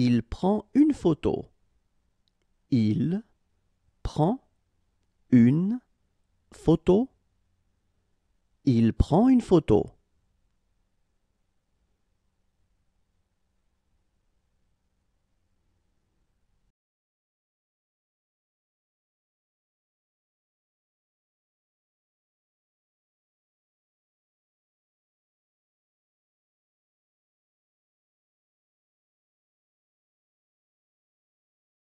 Il prend une photo. Il prend une photo. Il prend une photo.